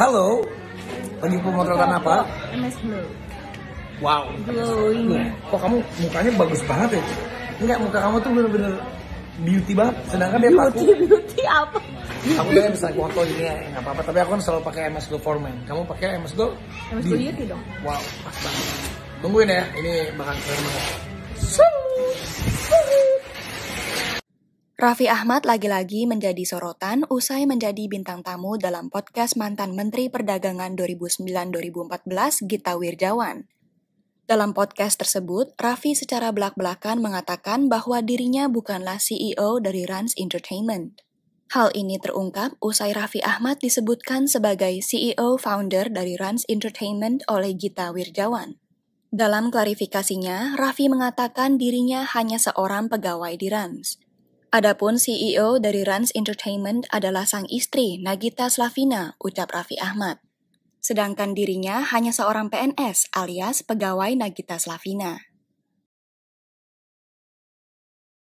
Halo. Lagi pemotretan apa? MS Glow. Wow. Glowing. Kok kamu mukanya bagus banget ya? Enggak, muka kamu tuh bener-bener beauty banget. Sedangkan dia paku. Beauty, apa? Kamu kan bisa foto ini ya, nggak apa-apa. Tapi aku kan selalu pakai MS Glow for Men. Kamu pakai MS Glow? MS Glow Beauty dong. Wow, pas banget. Tungguin ya, ini bakal keren banget. Selalu. Raffi Ahmad lagi-lagi menjadi sorotan usai menjadi bintang tamu dalam podcast mantan Menteri Perdagangan 2009-2014 Gita Wirjawan. Dalam podcast tersebut, Raffi secara belak-belakan mengatakan bahwa dirinya bukanlah CEO dari Rans Entertainment. Hal ini terungkap usai Raffi Ahmad disebutkan sebagai CEO founder dari Rans Entertainment oleh Gita Wirjawan. Dalam klarifikasinya, Raffi mengatakan dirinya hanya seorang pegawai di Rans. Adapun CEO dari Rans Entertainment adalah sang istri Nagita Slavina, ucap Raffi Ahmad. Sedangkan dirinya hanya seorang PNS alias pegawai Nagita Slavina.